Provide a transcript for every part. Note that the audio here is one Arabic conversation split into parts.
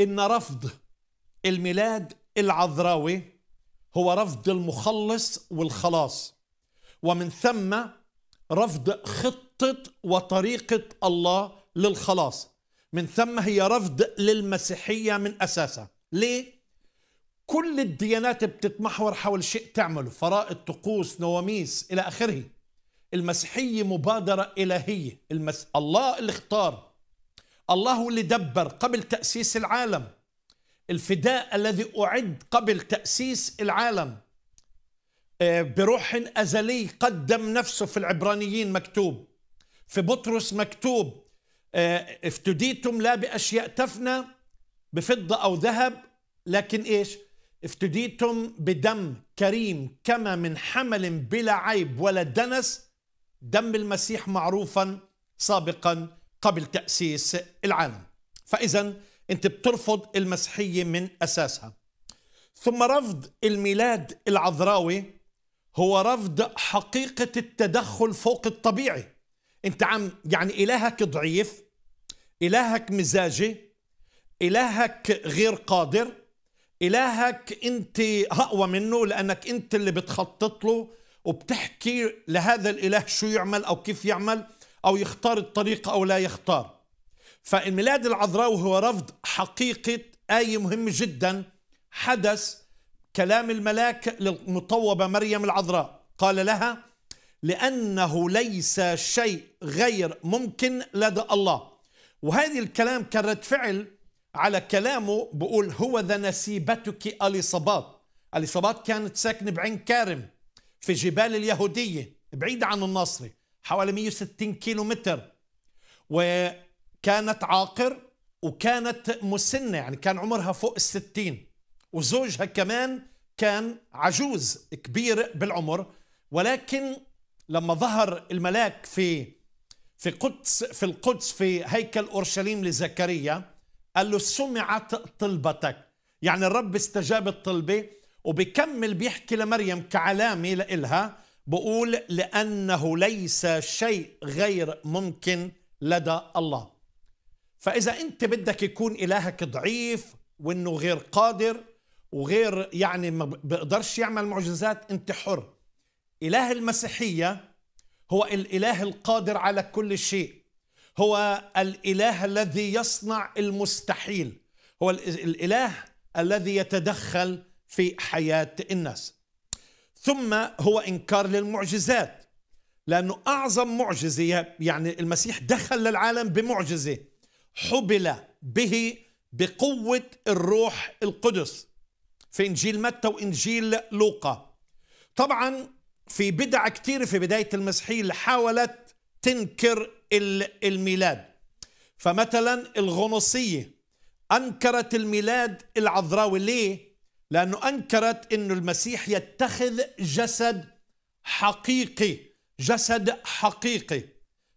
ان رفض الميلاد العذراوي هو رفض المخلص والخلاص ومن ثم رفض خطه وطريقه الله للخلاص من ثم هي رفض للمسيحيه من اساسها ليه كل الديانات بتتمحور حول شيء تعمله فرائض طقوس نواميس الى اخره المسيحيه مبادره الهيه المس... الله اللي اختار الله هو اللي دبر قبل تأسيس العالم الفداء الذي أعد قبل تأسيس العالم آه، بروح أزلي قدم نفسه في العبرانيين مكتوب في بطرس مكتوب آه، افتديتم لا بأشياء تفنى بفضة أو ذهب لكن إيش افتديتم بدم كريم كما من حمل بلا عيب ولا دنس دم المسيح معروفا سابقا قبل تأسيس العالم فإذا أنت بترفض المسيحية من أساسها ثم رفض الميلاد العذراوي هو رفض حقيقة التدخل فوق الطبيعي أنت عم يعني إلهك ضعيف إلهك مزاجي إلهك غير قادر إلهك أنت أقوى منه لأنك أنت اللي بتخطط له وبتحكي لهذا الإله شو يعمل أو كيف يعمل أو يختار الطريق أو لا يختار فالميلاد العذراوي العذراء هو رفض حقيقة آية مهمة جدا حدث كلام الملاك للمطوبة مريم العذراء قال لها لأنه ليس شيء غير ممكن لدى الله وهذه الكلام كرد فعل على كلامه بقول هو ذا نسيبتك أليصابات أليصابات كانت ساكنة بعين كارم في جبال اليهودية بعيدة عن الناصري حوالي 160 كيلو متر وكانت عاقر وكانت مسنة يعني كان عمرها فوق الستين وزوجها كمان كان عجوز كبير بالعمر ولكن لما ظهر الملاك في في قدس في القدس في هيكل اورشليم لزكريا قال له سمعت طلبتك يعني الرب استجاب الطلبه وبكمل بيحكي لمريم كعلامه لإلها بقول لأنه ليس شيء غير ممكن لدى الله فإذا أنت بدك يكون إلهك ضعيف وإنه غير قادر وغير يعني ما بيقدرش يعمل معجزات أنت حر إله المسيحية هو الإله القادر على كل شيء هو الإله الذي يصنع المستحيل هو الإله الذي يتدخل في حياة الناس ثم هو انكار للمعجزات لانه اعظم معجزه يعني المسيح دخل للعالم بمعجزه حبل به بقوه الروح القدس في انجيل متى وانجيل لوقا طبعا في بدع كثيره في بدايه المسيحيه اللي حاولت تنكر الميلاد فمثلا الغنوصيه انكرت الميلاد العذراوي ليه لأنه أنكرت أنه المسيح يتخذ جسد حقيقي جسد حقيقي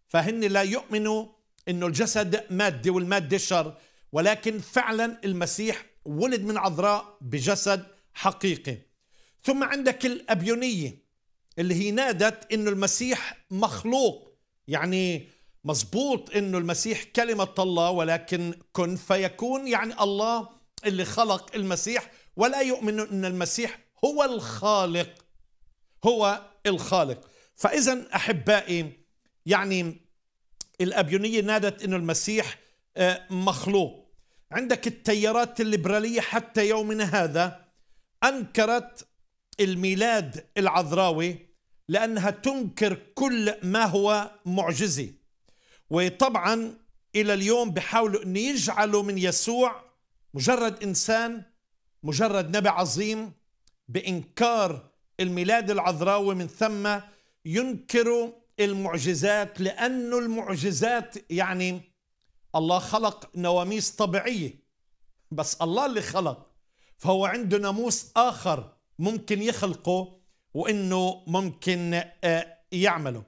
فهن لا يؤمنوا أنه الجسد مادي والمادة شر ولكن فعلا المسيح ولد من عذراء بجسد حقيقي ثم عندك الأبيونية اللي هي نادت أنه المسيح مخلوق يعني مظبوط أنه المسيح كلمة الله ولكن كن فيكون يعني الله اللي خلق المسيح ولا يؤمنون ان المسيح هو الخالق هو الخالق فاذا احبائي يعني الابيونيه نادت انه المسيح آه، مخلوق عندك التيارات الليبراليه حتى يومنا هذا انكرت الميلاد العذراوي لانها تنكر كل ما هو معجزي وطبعا الى اليوم بحاولوا ان يجعلوا من يسوع مجرد انسان مجرد نبي عظيم بإنكار الميلاد العذراوي من ثم ينكر المعجزات لأن المعجزات يعني الله خلق نواميس طبيعية بس الله اللي خلق فهو عنده ناموس آخر ممكن يخلقه وإنه ممكن آه، يعمله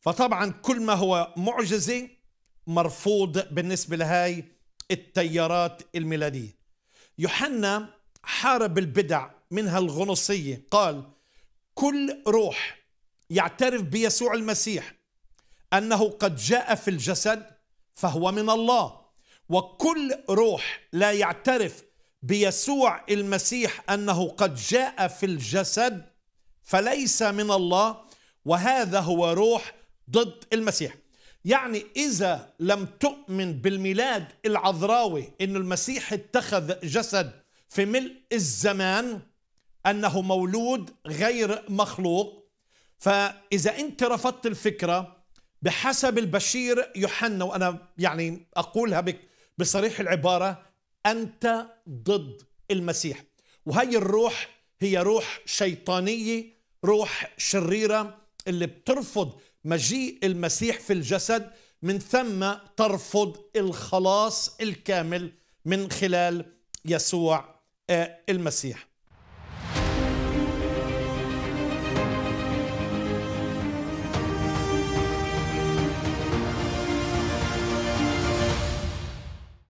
فطبعا كل ما هو معجزة مرفوض بالنسبة لهاي التيارات الميلادية يوحنا حارب البدع منها الغنصية قال كل روح يعترف بيسوع المسيح أنه قد جاء في الجسد فهو من الله وكل روح لا يعترف بيسوع المسيح أنه قد جاء في الجسد فليس من الله وهذا هو روح ضد المسيح يعني إذا لم تؤمن بالميلاد العذراوي أن المسيح اتخذ جسد في ملء الزمان انه مولود غير مخلوق فاذا انت رفضت الفكره بحسب البشير يوحنا وانا يعني اقولها بصريح العباره انت ضد المسيح وهي الروح هي روح شيطانيه روح شريره اللي بترفض مجيء المسيح في الجسد من ثم ترفض الخلاص الكامل من خلال يسوع آه، المسيح